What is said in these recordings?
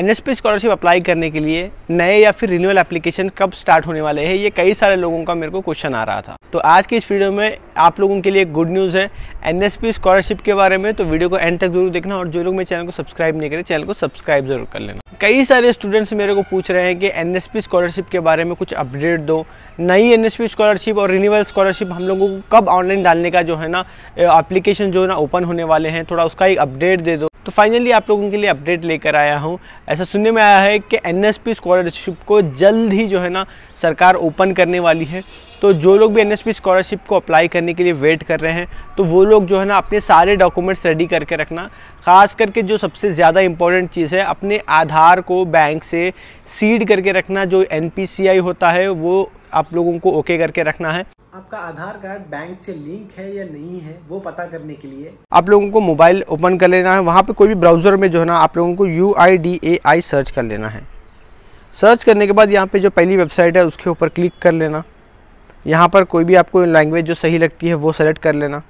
N S P scholarship apply करने के लिए नए या फिर रिन्यूअल एप्लीकेशन कब स्टार्ट होने वाले हैं ये कई सारे लोगों का मेरे को क्वेश्चन आ रहा था तो आज की इस वीडियो में आप लोगों के लिए गुड न्यूज़ है एन स्कॉलरशिप के बारे में तो वीडियो को एंड तक जरूर देखना और जो लोग मेरे चैनल को सब्सक्राइब नहीं करें चैनल को सब्सक्राइब जरूर कर लेना कई सारे स्टूडेंट्स मेरे को पूछ रहे हैं कि एन स्कॉलरशिप के बारे में कुछ अपडेट दो नई एन एस पी स्कॉलरशिप और रिन्यूअल स्कॉलरशिप हम लोगों को कब ऑनलाइन डालने का जो है ना एप्लीकेशन जो है ना ओपन होने वाले हैं थोड़ा उसका एक अपडेट दे दो तो फाइनली आप लोगों के लिए अपडेट लेकर आया हूँ ऐसा सुनने में आया है कि एन एस पी स्कॉलरशिप को जल्द ही जो है ना सरकार ओपन करने वाली है तो जो लोग भी एन एस पी स्कॉलरशिप को अप्लाई करने के लिए वेट कर रहे हैं तो वो लोग जो है ना अपने सारे डॉक्यूमेंट्स रेडी करके रखना ख़ास करके जो सबसे ज़्यादा इंपॉर्टेंट चीज़ है अपने आधार को बैंक से सीड करके रखना जो एन होता है वो आप लोगों को ओके करके रखना है आपका आधार कार्ड बैंक से लिंक है या नहीं है वो पता करने के लिए आप लोगों को मोबाइल ओपन कर लेना है वहाँ पे कोई भी ब्राउज़र में जो है ना आप लोगों को U I D A I search कर लेना है सर्च करने के बाद यहाँ पे जो पहली वेबसाइट है उसके ऊपर क्लिक कर लेना यहाँ पर कोई भी आपको लैंग्वेज जो सही लगती है वो सेलेक्ट कर लेना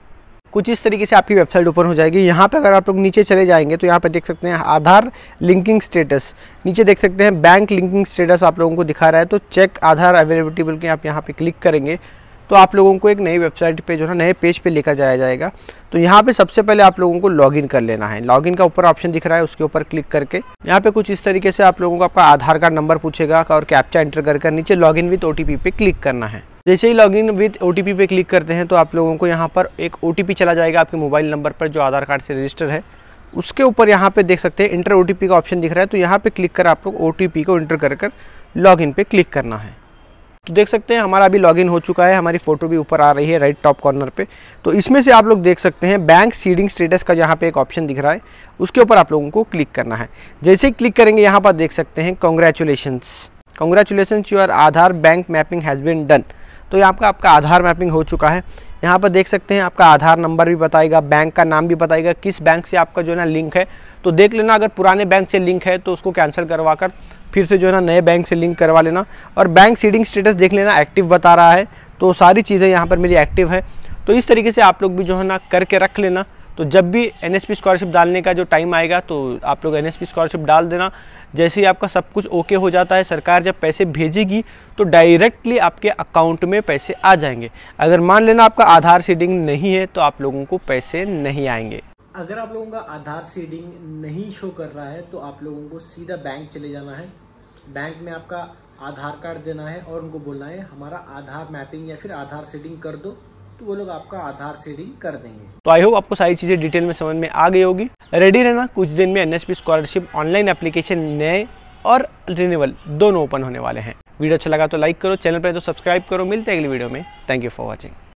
कुछ इस तरीके से आपकी वेबसाइट ओपन हो जाएगी यहाँ पे अगर आप लोग नीचे चले जाएंगे तो यहाँ पे देख सकते हैं आधार लिंकिंग स्टेटस नीचे देख सकते हैं बैंक लिंकिंग स्टेटस आप लोगों को दिखा रहा है तो चेक आधार अवेलेबिलिटी बोल के आप यहाँ पे क्लिक करेंगे तो आप लोगों को एक नई वेबसाइट पे जो है नए पेज पे लेकर जाया जाएगा तो यहाँ पे सबसे पहले आप लोगों को लॉगिन कर लेना है लॉगिन का ऊपर ऑप्शन दिख रहा है उसके ऊपर क्लिक करके यहाँ पे कुछ इस तरीके से आप लोगों को आपका आधार कार्ड नंबर पूछेगा और कैप्चा एंटर कर कर नीचे इन विथ ओ पे क्लिक करना है जैसे ही लॉगिन विद ओ पे क्लिक करते हैं तो आप लोगों को यहाँ पर एक ओ चला जाएगा आपके मोबाइल नंबर पर जो आधार कार्ड से रजिस्टर है उसके ऊपर यहाँ पे देख सकते हैं इंटर ओ का ऑप्शन दिख रहा है तो यहाँ पे क्लिक कर आप लोग ओ को इंटर कर कर लॉगिन पे क्लिक करना है तो देख सकते हैं हमारा अभी लॉगिन हो चुका है हमारी फ़ोटो भी ऊपर आ रही है राइट टॉप कॉर्नर पे तो इसमें से आप लोग देख सकते हैं बैंक सीडिंग स्टेटस का जहाँ पे एक ऑप्शन दिख रहा है उसके ऊपर आप लोगों को क्लिक करना है जैसे ही क्लिक करेंगे यहाँ पर देख सकते हैं congratulation congratulation your Aadhaar bank mapping has been done तो ये आपका आपका आधार मैपिंग हो चुका है यहाँ पर देख सकते हैं आपका आधार नंबर भी बताएगा बैंक का नाम भी बताएगा किस बैंक से आपका जो है ना लिंक है तो देख लेना अगर पुराने बैंक से लिंक है तो उसको कैंसिल करवा कर फिर से जो है ना नए बैंक से लिंक करवा लेना और बैंक सीडिंग स्टेटस देख लेना एक्टिव बता रहा है तो सारी चीज़ें यहाँ पर मेरी एक्टिव है तो इस तरीके से आप लोग भी जो है ना करके रख लेना तो जब भी एन एस स्कॉलरशिप डालने का जो टाइम आएगा तो आप लोग एन स्कॉलरशिप डाल देना जैसे ही आपका सब कुछ ओके हो जाता है सरकार जब पैसे भेजेगी तो डायरेक्टली आपके अकाउंट में पैसे आ जाएंगे अगर मान लेना आपका आधार सीडिंग नहीं है तो आप लोगों को पैसे नहीं आएंगे अगर आप लोगों का आधार सीडिंग नहीं शो कर रहा है तो आप लोगों को सीधा बैंक चले जाना है बैंक में आपका आधार कार्ड देना है और उनको बोलना है हमारा आधार मैपिंग या फिर आधार सीडिंग कर दो तो वो लोग आपका आधार सीडिंग कर देंगे तो आई होप आपको सारी चीज़ें डिटेल में समझ में आ गई होगी रेडी रहना कुछ दिन में एनएसपी स्कॉलरशिप ऑनलाइन एप्लीकेशन नए और रिन्यूअल दोनों ओपन होने वाले हैं वीडियो अच्छा लगा तो लाइक करो चैनल पर तो सब्सक्राइब करो मिलते हैं अगली वीडियो में थैंक यू फॉर वॉचिंग